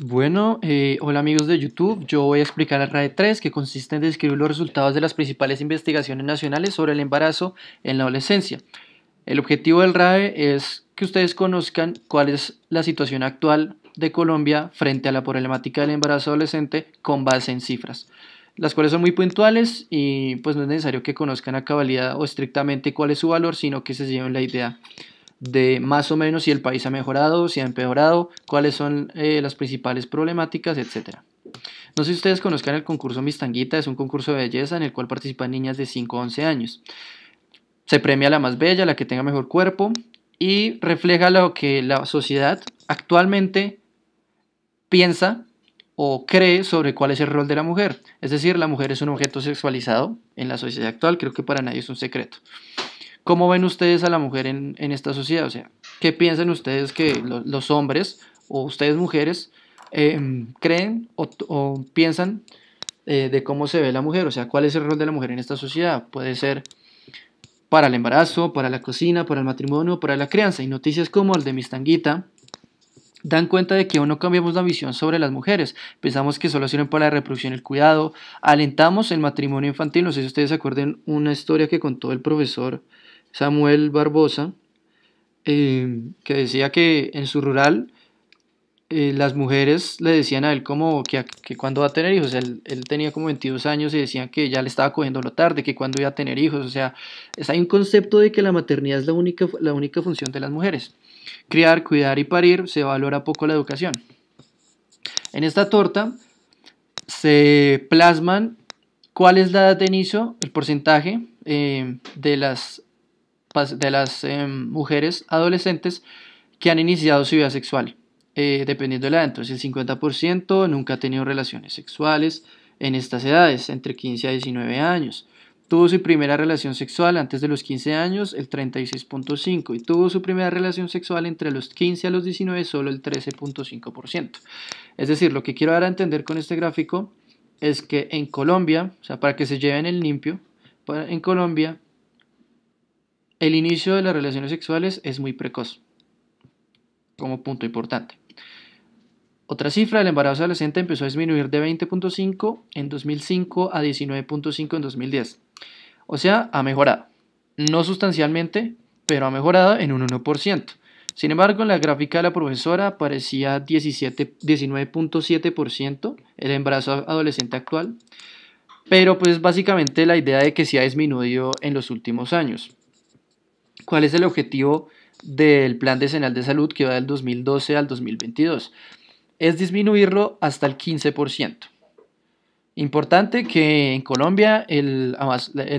Bueno, eh, hola amigos de YouTube, yo voy a explicar el RAE 3 que consiste en describir los resultados de las principales investigaciones nacionales sobre el embarazo en la adolescencia. El objetivo del RAE es que ustedes conozcan cuál es la situación actual de Colombia frente a la problemática del embarazo adolescente con base en cifras, las cuales son muy puntuales y pues no es necesario que conozcan a cabalidad o estrictamente cuál es su valor, sino que se lleven la idea de más o menos si el país ha mejorado, si ha empeorado, cuáles son eh, las principales problemáticas, etc. No sé si ustedes conozcan el concurso Mistanguita, es un concurso de belleza en el cual participan niñas de 5 a 11 años. Se premia la más bella, la que tenga mejor cuerpo y refleja lo que la sociedad actualmente piensa o cree sobre cuál es el rol de la mujer. Es decir, la mujer es un objeto sexualizado en la sociedad actual, creo que para nadie es un secreto. ¿Cómo ven ustedes a la mujer en, esta sociedad? O sea, ¿qué piensan ustedes que los hombres o ustedes mujeres em, creen o, piensan eh, de cómo se ve la mujer? O sea, ¿cuál es el rol de la mujer en esta sociedad? Puede ser para el embarazo, para la cocina, para el matrimonio, para la crianza. Y noticias como el de Mistanguita dan cuenta de que aún no cambiamos la visión sobre las mujeres. Pensamos que solo sirven para la reproducción y el cuidado. Alentamos el matrimonio infantil. No sé si ustedes se acuerdan una historia que contó el profesor Samuel Barbosa, eh, que decía que en su rural eh, las mujeres le decían a él como que, que cuando va a tener hijos, él, tenía como 22 años y decían que ya le estaba cogiendo lo tarde, que cuando iba a tener hijos, o sea, es, hay un concepto de que la maternidad es la única, la única función de las mujeres. Criar, cuidar y parir se valora poco la educación. En esta torta se plasman cuál es la edad de inicio, el porcentaje eh, de las de las em, mujeres adolescentes que han iniciado su vida sexual. Eh, dependiendo de la edad, entonces el 50% nunca ha tenido relaciones sexuales en estas edades, entre 15 a 19 años. Tuvo su primera relación sexual antes de los 15 años, el 36.5%, y tuvo su primera relación sexual entre los 15 a los 19, solo el 13.5%. Es decir, lo que quiero dar a entender con este gráfico es que en Colombia, o sea, para que se lleven el limpio, en Colombia el inicio de las relaciones sexuales es muy precoz, como punto importante. Otra cifra, del embarazo adolescente empezó a disminuir de 20.5 en 2005 a 19.5 en 2010. O sea, ha mejorado. No sustancialmente, pero ha mejorado en un 1%. Sin embargo, en la gráfica de la profesora aparecía 19.7% el embarazo adolescente actual. Pero pues básicamente la idea de que se ha disminuido en los últimos años cuál es el objetivo del Plan Decenal de Salud que va del 2012 al 2022. Es disminuirlo hasta el 15%. Importante que en Colombia el,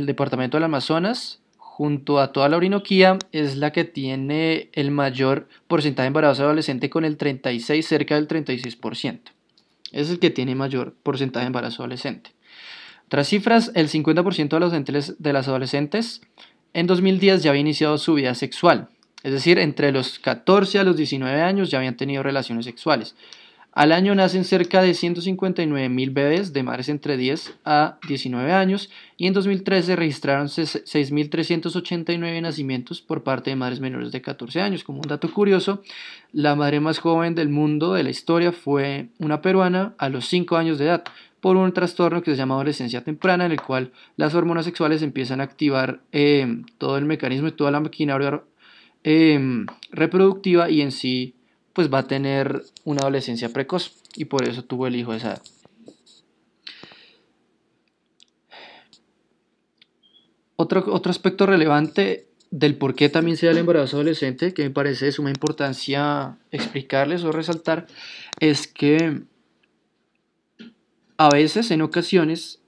Departamento del Amazonas, junto a toda la Orinoquía, es la que tiene el mayor porcentaje de embarazo adolescente con el 36, cerca del 36%. Es el que tiene mayor porcentaje de embarazo adolescente. Otras cifras, el 50% de los de las adolescentes en 2010 ya había iniciado su vida sexual, es decir, entre los 14 a los 19 años ya habían tenido relaciones sexuales. Al año nacen cerca de 159 mil bebés de madres entre 10 a 19 años y en 2013 se registraron 6.389 nacimientos por parte de madres menores de 14 años. Como un dato curioso, la madre más joven del mundo de la historia fue una peruana a los 5 años de edad, por un trastorno que se llama adolescencia temprana, en el cual las hormonas sexuales empiezan a activar eh, todo el mecanismo y toda la maquinaria em, reproductiva y en sí pues va a tener una adolescencia precoz y por eso tuvo el hijo de esa edad. Otro, otro aspecto relevante del por qué también se da el embarazo adolescente, que me parece de suma importancia explicarles o resaltar, es que a veces, en ocasiones,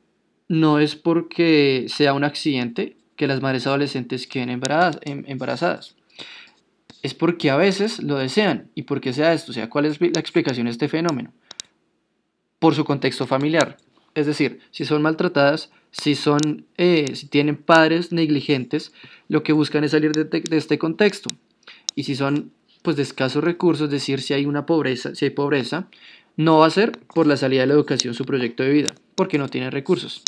no es porque sea un accidente que las madres adolescentes queden em, embarazadas. Es porque a veces lo desean. ¿Y por qué sea esto? O sea, ¿cuál es la explicación de este fenómeno? Por su contexto familiar. Es decir, si son maltratadas, si, son, eh, si tienen padres negligentes, lo que buscan es salir de, este contexto. Y si son pues, de escasos recursos, es decir, si hay una pobreza, si hay pobreza, no va a ser por la salida de la educación su proyecto de vida, porque no tiene recursos.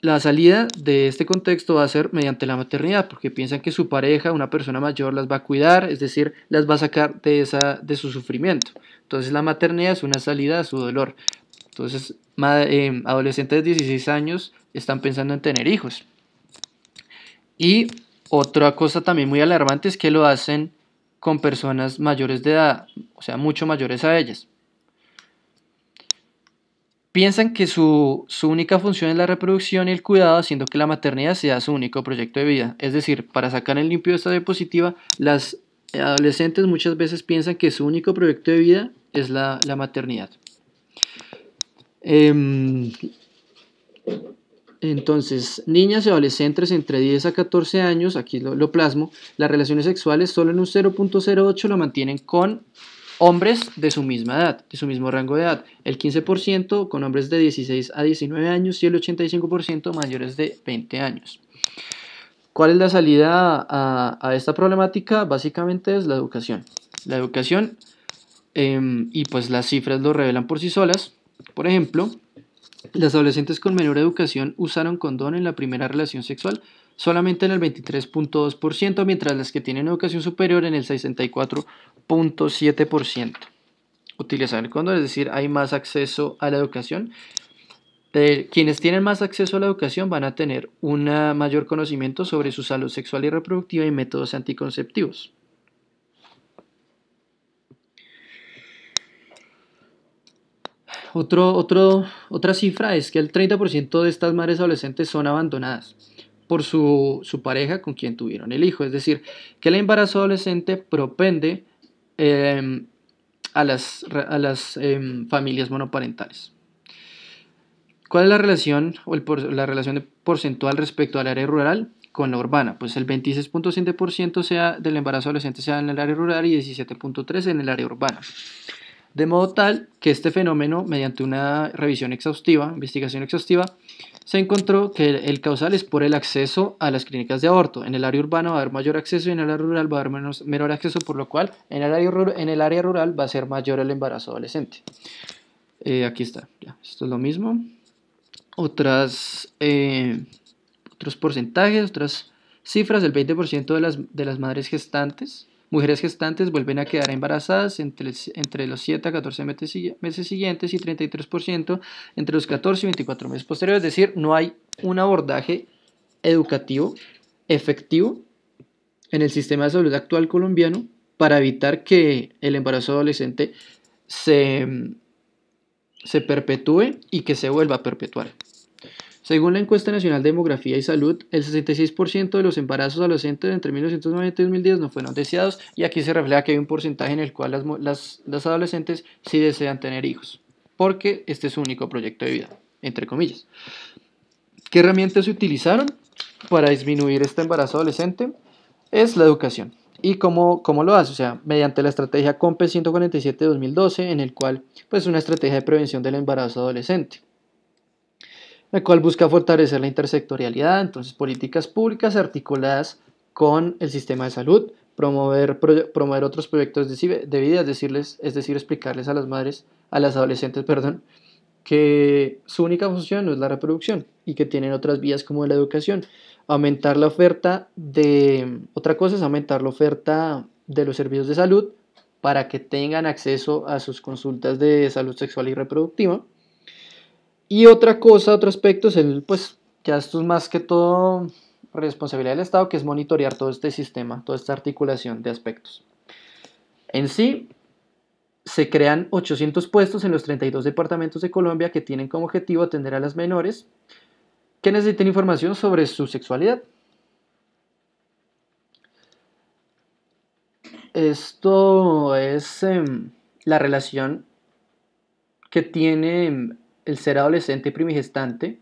La salida de este contexto va a ser mediante la maternidad, porque piensan que su pareja, una persona mayor, las va a cuidar, es decir, las va a sacar de, esa, de su sufrimiento. Entonces la maternidad es una salida a su dolor. Entonces, eh, adolescentes de 16 años están pensando en tener hijos. Y otra cosa también muy alarmante es que lo hacen con personas mayores de edad, o sea, mucho mayores a ellas. Piensan que su, única función es la reproducción y el cuidado, haciendo que la maternidad sea su único proyecto de vida. Es decir, para sacar el limpio esta diapositiva, las adolescentes muchas veces piensan que su único proyecto de vida es la, maternidad. Em, entonces, niñas y adolescentes entre 10 a 14 años, aquí lo plasmo, las relaciones sexuales solo en un 0.08 lo mantienen con hombres de su misma edad, de su mismo rango de edad, el 15% con hombres de 16 a 19 años y el 85% mayores de 20 años. ¿Cuál es la salida a, esta problemática? Básicamente es la educación. La educación, em, y pues las cifras lo revelan por sí solas, por ejemplo, las adolescentes con menor educación usaron condón en la primera relación sexual solamente en el 23.2%, mientras las que tienen educación superior en el 64.7%. Utilizar el condón, es decir, hay más acceso a la educación. Eh, quienes tienen más acceso a la educación van a tener un mayor conocimiento sobre su salud sexual y reproductiva y métodos anticonceptivos. Otro, otra cifra es que el 30% de estas madres adolescentes son abandonadas por su, pareja con quien tuvieron el hijo. Es decir, que el embarazo adolescente propende em, a las, a las em, familias monoparentales. ¿Cuál es la relación o el la relación porcentual respecto al área rural con la urbana? Pues el 26.7% sea del embarazo adolescente sea en el área rural y 17.3% en el área urbana de modo tal que este fenómeno, mediante una revisión exhaustiva, investigación exhaustiva, se encontró que el causal es por el acceso a las clínicas de aborto. En el área urbana va a haber mayor acceso y en el área rural va a haber menos, menor acceso, por lo cual en el área, en el área rural va a ser mayor el embarazo adolescente. Eh, aquí está, esto es lo mismo. Otras, eh, otros porcentajes, otras cifras, el 20% de las, de las madres gestantes Mujeres gestantes vuelven a quedar embarazadas entre, entre los 7 a 14 meses, meses siguientes y 33% entre los 14 y 24 meses posteriores. Es decir, no hay un abordaje educativo efectivo en el sistema de salud actual colombiano para evitar que el embarazo adolescente se perpetúe y que se vuelva a perpetuar. Según la encuesta nacional de demografía y salud, el 66% de los embarazos adolescentes entre 1990 y 2010 no fueron deseados y aquí se refleja que hay un porcentaje en el cual las, adolescentes sí desean tener hijos, porque este es su único proyecto de vida, entre comillas. ¿Qué herramientas se utilizaron para disminuir este embarazo adolescente? Es la educación. ¿Y cómo, cómo lo hace? O sea, mediante la estrategia COMPE 147-2012, en el cual pues una estrategia de prevención del embarazo adolescente la cual busca fortalecer la intersectorialidad, entonces políticas públicas articuladas con el sistema de salud, promover, promover otros proyectos de, vida, es, decirles, es decir, explicarles a las madres, a las adolescentes, perdón, que su única función no es la reproducción y que tienen otras vías como la educación. Aumentar la oferta de... Otra cosa es aumentar la oferta de los servicios de salud para que tengan acceso a sus consultas de salud sexual y reproductiva y otra cosa, otro aspecto es el, pues, ya esto es más que todo responsabilidad del Estado, que es monitorear todo este sistema, toda esta articulación de aspectos. En sí, se crean 800 puestos en los 32 departamentos de Colombia que tienen como objetivo atender a las menores que necesiten información sobre su sexualidad. Esto es em, la relación que tiene em, el ser adolescente primigestante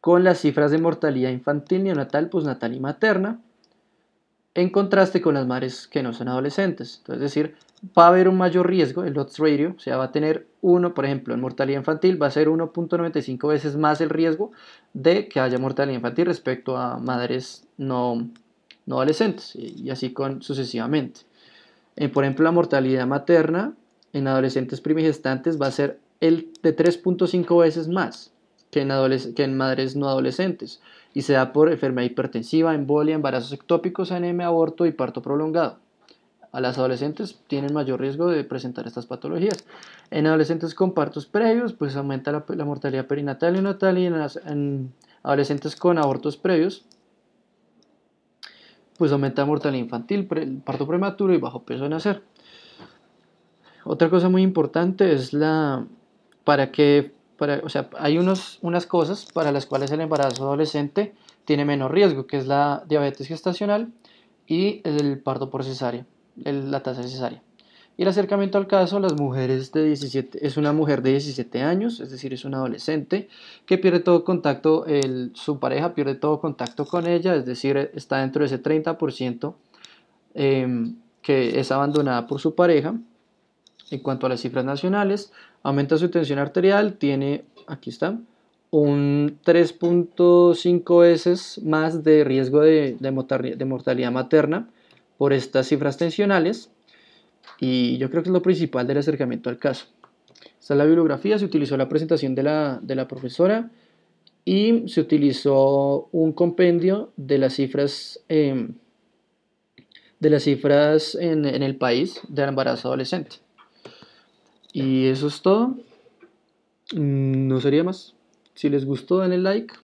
con las cifras de mortalidad infantil, neonatal, postnatal y materna, en contraste con las madres que no son adolescentes. es decir, va a haber un mayor riesgo, el odds ratio, o sea, va a tener uno, por ejemplo, en mortalidad infantil va a ser 1.95 veces más el riesgo de que haya mortalidad infantil respecto a madres no, no adolescentes, y así con, sucesivamente. Eh, por ejemplo, la mortalidad materna en adolescentes primigestantes va a ser el de 3.5 veces más que en, madres no adolescentes y se da por enfermedad hipertensiva, embolia, embarazos ectópicos, ANM, aborto y parto prolongado. A las adolescentes tienen mayor riesgo de presentar estas patologías. En adolescentes con partos previos, pues aumenta la, mortalidad perinatal y natal y en, adolescentes con abortos previos, pues aumenta la mortalidad infantil, parto prematuro y bajo peso de nacer. Otra cosa muy importante es la para que, hay unas cosas para las cuales el embarazo adolescente tiene menos riesgo, que es la diabetes gestacional y el parto por cesárea, la tasa de cesárea. Y el acercamiento al caso, las mujeres de 17, es una mujer de 17 años, es decir, es una adolescente que pierde todo contacto, el, su pareja pierde todo contacto con ella, es decir, está dentro de ese 30% em, que es abandonada por su pareja en cuanto a las cifras nacionales, aumenta su tensión arterial, tiene, aquí está, un 3.5 veces más de riesgo de, mortalidad materna por estas cifras tensionales y yo creo que es lo principal del acercamiento al caso. Esta es la bibliografía, se utilizó la presentación de la, profesora y se utilizó un compendio de las cifras, em, de las cifras en, en el país del embarazo adolescente. Y eso es todo. Mm, no sería más. Si les gustó, denle like.